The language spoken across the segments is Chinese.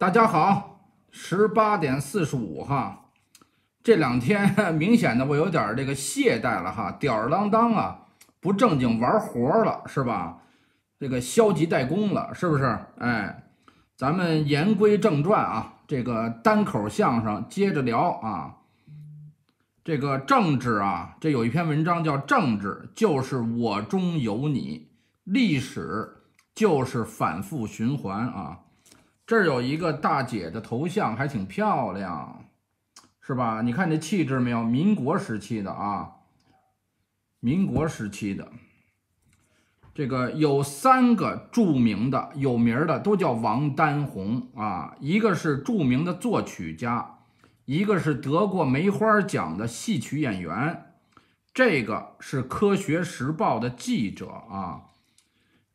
大家好，十八点四十五哈，这两天 明显的我有点这个懈怠了哈，吊儿郎当啊，不正经玩活了是吧？这个消极怠工了是不是？哎，咱们言归正传啊，这个单口相声接着聊啊，这个政治啊，这有一篇文章叫《政治就是我中有你》，历史就是反复循环啊。这儿有一个大姐的头像，还挺漂亮，是吧？你看这气质没有？民国时期的啊，民国时期的。这个有三个著名的、有名的，都叫王丹红啊。一个是著名的作曲家，一个是得过梅花奖的戏曲演员，这个是《科学时报》的记者啊。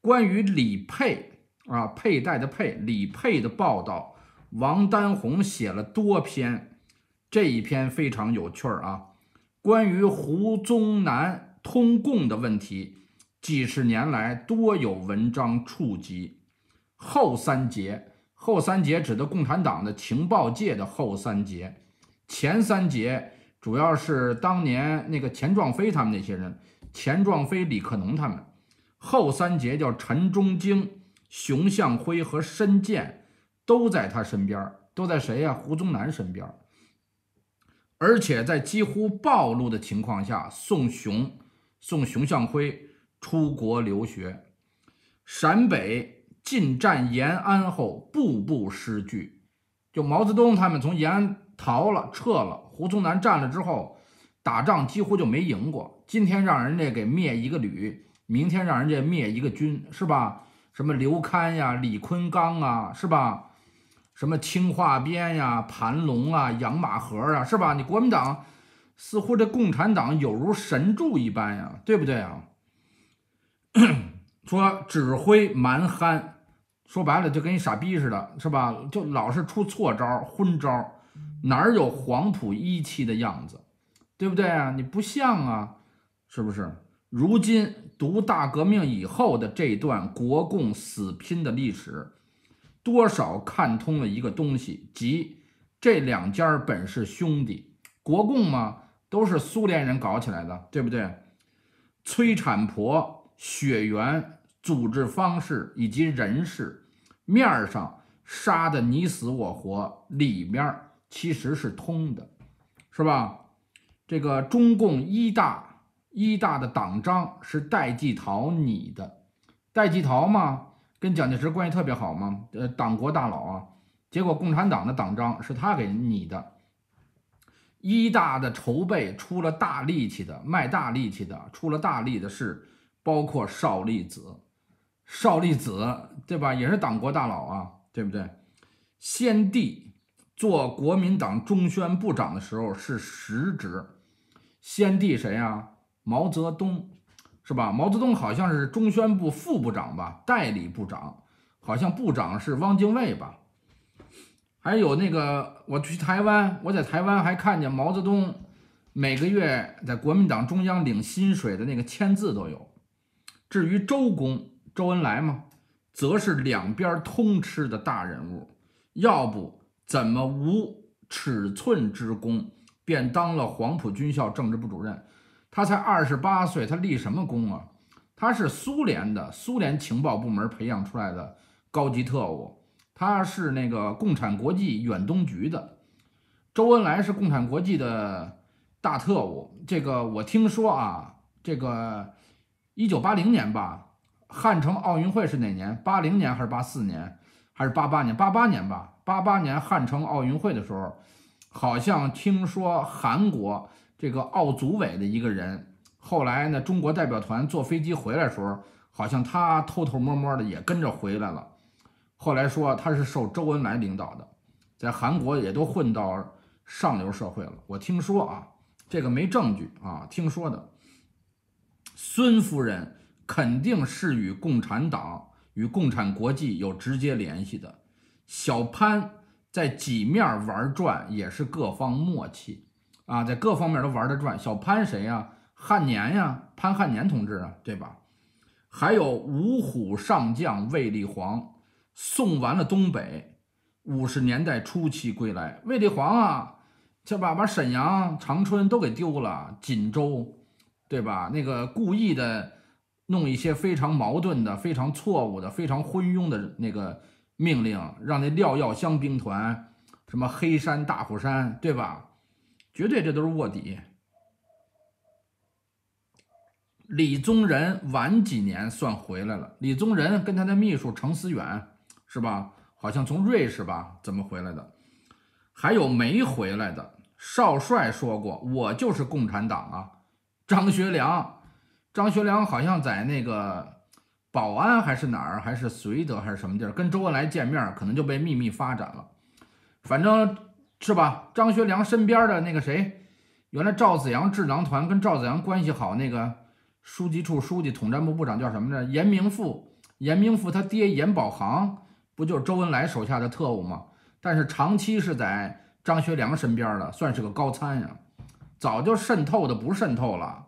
关于李佩。啊，佩戴的佩李佩的报道，王丹红写了多篇，这一篇非常有趣儿啊。关于胡宗南通共的问题，几十年来多有文章触及。后三节，后三节指的共产党的情报界的后三节，前三节主要是当年那个钱壮飞他们那些人，钱壮飞、李克农他们，后三节叫陈忠经。熊向晖和申健都在他身边，都在谁呀？胡宗南身边。而且在几乎暴露的情况下，送熊，送熊向晖出国留学。陕北进占延安后，步步失据。就毛泽东他们从延安逃了，撤了。胡宗南占了之后，打仗几乎就没赢过。今天让人家给灭一个旅，明天让人家灭一个军，是吧？什么刘戡呀、李坤刚啊，是吧？什么青化边呀、盘龙啊、杨马河啊，是吧？你国民党似乎这共产党有如神助一般呀，对不对啊？说指挥蛮憨，说白了就跟一傻逼似的，是吧？就老是出错招、昏招，哪儿有黄埔一期的样子，对不对啊？你不像啊，是不是？如今。读大革命以后的这段国共死拼的历史，多少看通了一个东西，即这两家儿本是兄弟，国共嘛，都是苏联人搞起来的，对不对？催产婆血缘、组织方式以及人事面儿上杀的你死我活，里面儿其实是通的，是吧？这个中共一大。一大的党章是戴季陶拟的，戴季陶嘛，跟蒋介石关系特别好嘛，呃，党国大佬啊。结果共产党的党章是他给拟的。一大的筹备出了大力气的、卖大力气的、出了大力的事，包括邵力子，邵力子对吧？也是党国大佬啊，对不对？先帝做国民党中宣部长的时候是实职，先帝谁呀？毛泽东是吧？毛泽东好像是中宣部副部长吧，代理部长，好像部长是汪精卫吧。还有那个，我去台湾，我在台湾还看见毛泽东每个月在国民党中央领薪水的那个签字都有。至于周公周恩来嘛，则是两边通吃的大人物，要不怎么无尺寸之功便当了黄埔军校政治部主任？他才二十八岁，他立什么功啊？他是苏联的，苏联情报部门培养出来的高级特务。他是那个共产国际远东局的。周恩来是共产国际的大特务。这个我听说啊，这个一九八零年吧，汉城奥运会是哪年？八零年还是八四年？还是八八年？八八年吧。八八年汉城奥运会的时候，好像听说韩国。这个奥组委的一个人，后来呢，中国代表团坐飞机回来的时候，好像他偷偷摸摸的也跟着回来了。后来说他是受周恩来领导的，在韩国也都混到上流社会了。我听说啊，这个没证据啊，听说的。孙夫人肯定是与共产党、与共产国际有直接联系的。小潘在几面玩转，也是各方默契。啊，在各方面都玩得转。小潘谁呀？汉年呀，潘汉年同志啊，对吧？还有五虎上将卫立煌，送完了东北，五十年代初期归来。卫立煌啊，这把把沈阳、长春都给丢了，锦州，对吧？那个故意的弄一些非常矛盾的、非常错误的、非常昏庸的那个命令，让那廖耀湘兵团什么黑山、大虎山，对吧？绝对，这都是卧底。李宗仁晚几年算回来了。李宗仁跟他的秘书程思远，是吧？好像从瑞士吧，怎么回来的？还有没回来的？少帅说过，我就是共产党啊。张学良，张学良好像在那个保安还是哪儿，还是绥德还是什么地儿，跟周恩来见面，可能就被秘密发展了。反正。是吧？张学良身边的那个谁，原来赵子阳智囊团跟赵子阳关系好，那个书记处书记、统战部部长叫什么呢？严明富，严明富他爹严宝航，不就是周恩来手下的特务吗？但是长期是在张学良身边的，算是个高参呀。早就渗透的不渗透了，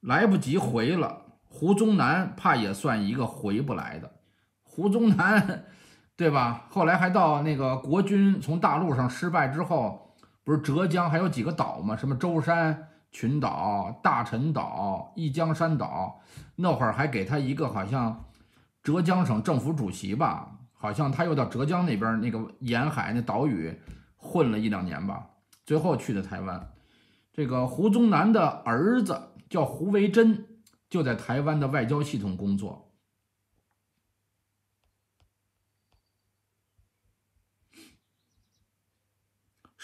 来不及回了。胡宗南怕也算一个回不来的，胡宗南。对吧？后来还到那个国军从大陆上失败之后，不是浙江还有几个岛吗？什么舟山群岛、大陈岛、一江山岛，那会儿还给他一个好像浙江省政府主席吧？好像他又到浙江那边那个沿海那岛屿混了一两年吧？最后去的台湾。这个胡宗南的儿子叫胡维珍，就在台湾的外交系统工作。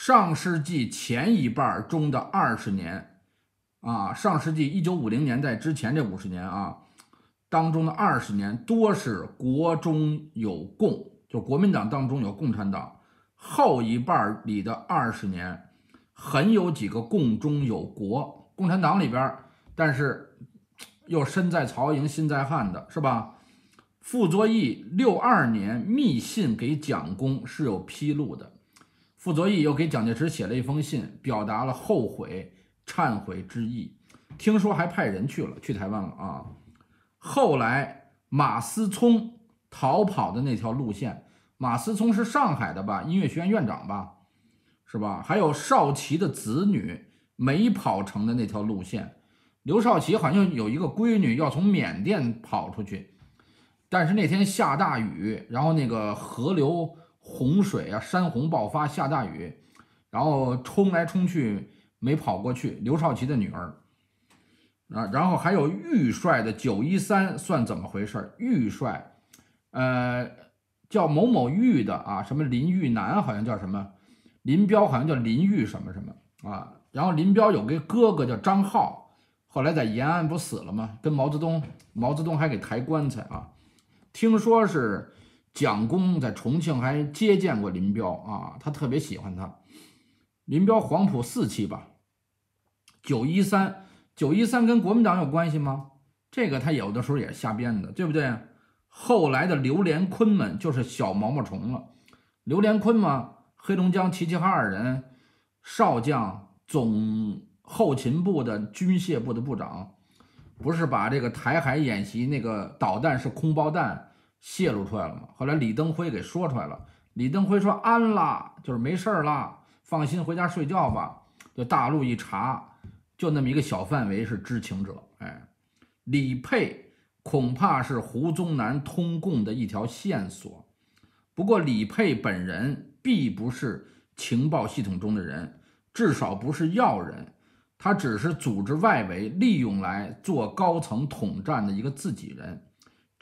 上世纪前一半中的二十年，啊，上世纪一九五零年代之前这五十年啊，当中的二十年多是国中有共，就国民党当中有共产党；后一半里的二十年，很有几个共中有国，共产党里边，但是又身在曹营心在汉的，是吧？傅作义六二年密信给蒋公是有披露的。傅作义又给蒋介石写了一封信，表达了后悔、忏悔之意。听说还派人去了，去台湾了啊。后来马思聪逃跑的那条路线，马思聪是上海的吧，音乐学院院长吧，是吧？还有少奇的子女没跑成的那条路线，刘少奇好像有一个闺女要从缅甸跑出去，但是那天下大雨，然后那个河流。洪水啊，山洪爆发，下大雨，然后冲来冲去没跑过去。刘少奇的女儿，啊，然后还有玉帅的九一三算怎么回事？玉帅，呃，叫某某玉的啊，什么林玉南好像叫什么，林彪好像叫林玉什么什么啊。然后林彪有个哥哥叫张浩，后来在延安不死了吗？跟毛泽东，毛泽东还给抬棺材啊，听说是。蒋公在重庆还接见过林彪啊，他特别喜欢他。林彪黄埔四期吧，九一三，九一三跟国民党有关系吗？这个他有的时候也瞎编的，对不对？后来的刘连坤们就是小毛毛虫了。刘连坤嘛，黑龙江齐齐哈尔人，少将，总后勤部的军械部的部长，不是把这个台海演习那个导弹是空包弹。泄露出来了吗？后来李登辉给说出来了。李登辉说安了，就是没事啦，了，放心回家睡觉吧。就大陆一查，就那么一个小范围是知情者。哎，李佩恐怕是胡宗南通共的一条线索。不过李佩本人必不是情报系统中的人，至少不是要人。他只是组织外围，利用来做高层统战的一个自己人。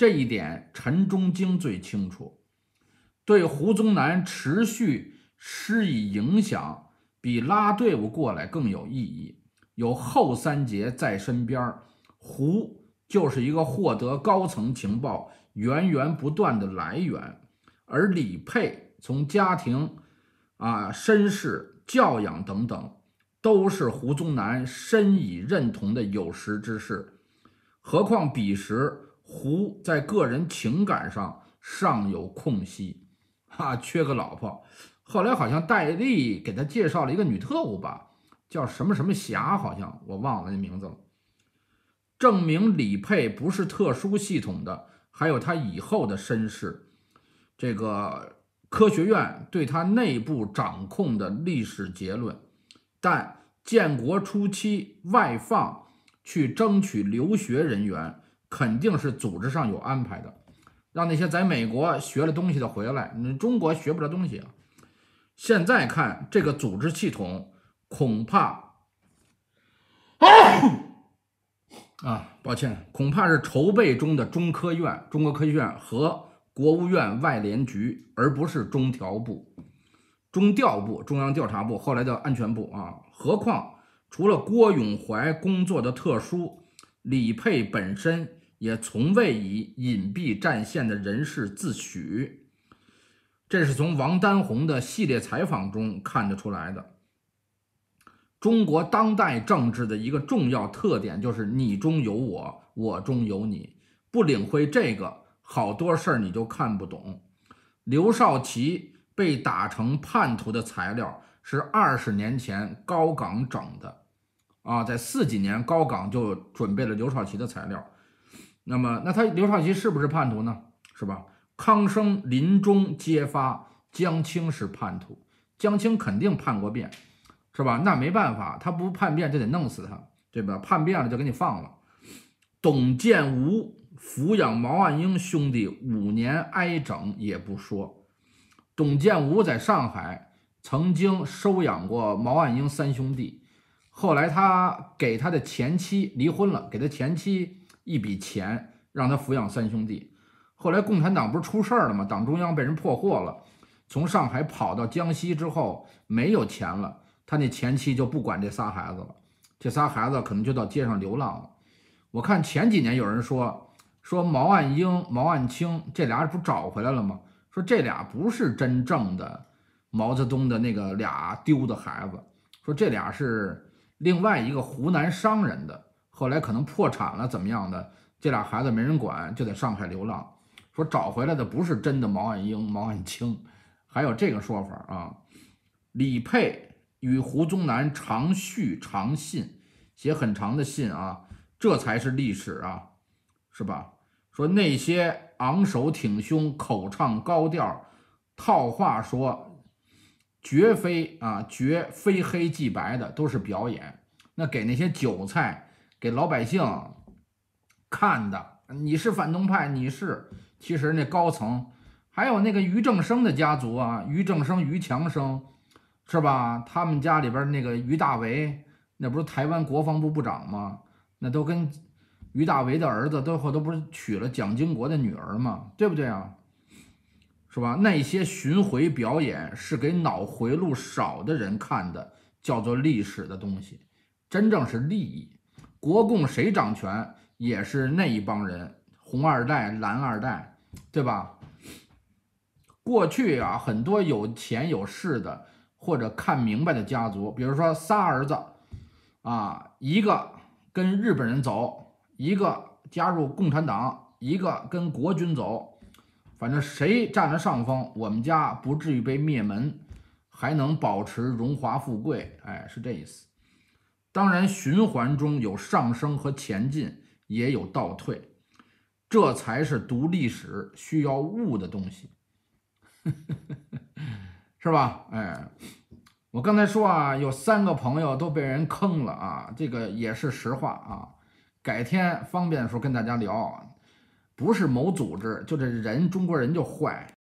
这一点陈忠京最清楚，对胡宗南持续施以影响，比拉队伍过来更有意义。有后三杰在身边，胡就是一个获得高层情报源源不断的来源。而李佩从家庭、啊身世、教养等等，都是胡宗南深以认同的有识之士。何况彼时。胡在个人情感上尚有空隙，啊，缺个老婆。后来好像戴笠给他介绍了一个女特务吧，叫什么什么霞，好像我忘了那名字了。证明李佩不是特殊系统的，还有他以后的身世，这个科学院对他内部掌控的历史结论，但建国初期外放去争取留学人员。肯定是组织上有安排的，让那些在美国学了东西的回来，你中国学不着东西。现在看这个组织系统，恐怕 啊，抱歉，恐怕是筹备中的中科院、中国科学院和国务院外联局，而不是中调部、中调部、中央调查部，后来叫安全部啊。何况除了郭永怀工作的特殊，李佩本身。也从未以隐蔽战线的人士自诩，这是从王丹红的系列采访中看得出来的。中国当代政治的一个重要特点就是你中有我，我中有你，不领会这个，好多事儿你就看不懂。刘少奇被打成叛徒的材料是二十年前高岗整的，啊，在四几年高岗就准备了刘少奇的材料。那么，那他刘少奇是不是叛徒呢？是吧？康生临终揭发江青是叛徒，江青肯定叛过变，是吧？那没办法，他不叛变就得弄死他，对吧？叛变了就给你放了。董建吾抚养毛岸英兄弟五年，挨整也不说。董建吾在上海曾经收养过毛岸英三兄弟，后来他给他的前妻离婚了，给他前妻。一笔钱让他抚养三兄弟，后来共产党不是出事儿了吗？党中央被人破获了，从上海跑到江西之后没有钱了，他那前妻就不管这仨孩子了，这仨孩子可能就到街上流浪了。我看前几年有人说说毛岸英、毛岸青这俩不找回来了吗？说这俩不是真正的毛泽东的那个俩丢的孩子，说这俩是另外一个湖南商人的。后来可能破产了，怎么样的？这俩孩子没人管，就在上海流浪。说找回来的不是真的毛岸英、毛岸青，还有这个说法啊。李佩与胡宗南长续长信，写很长的信啊，这才是历史啊，是吧？说那些昂首挺胸、口唱高调、套话说，绝非啊绝非黑即白的，都是表演。那给那些韭菜。给老百姓看的，你是反动派，你是其实那高层，还有那个于正生的家族啊，于正生于强生，是吧？他们家里边那个于大为，那不是台湾国防部部长吗？那都跟于大为的儿子最后都不是娶了蒋经国的女儿吗？对不对啊？是吧？那些巡回表演是给脑回路少的人看的，叫做历史的东西，真正是利益。国共谁掌权，也是那一帮人，红二代、蓝二代，对吧？过去啊，很多有钱有势的或者看明白的家族，比如说仨儿子，啊，一个跟日本人走，一个加入共产党，一个跟国军走，反正谁占了上风，我们家不至于被灭门，还能保持荣华富贵，哎，是这意思。当然，循环中有上升和前进，也有倒退，这才是读历史需要悟的东西，是吧？哎，我刚才说啊，有三个朋友都被人坑了啊，这个也是实话啊。改天方便的时候跟大家聊，不是某组织，就这人，中国人就坏。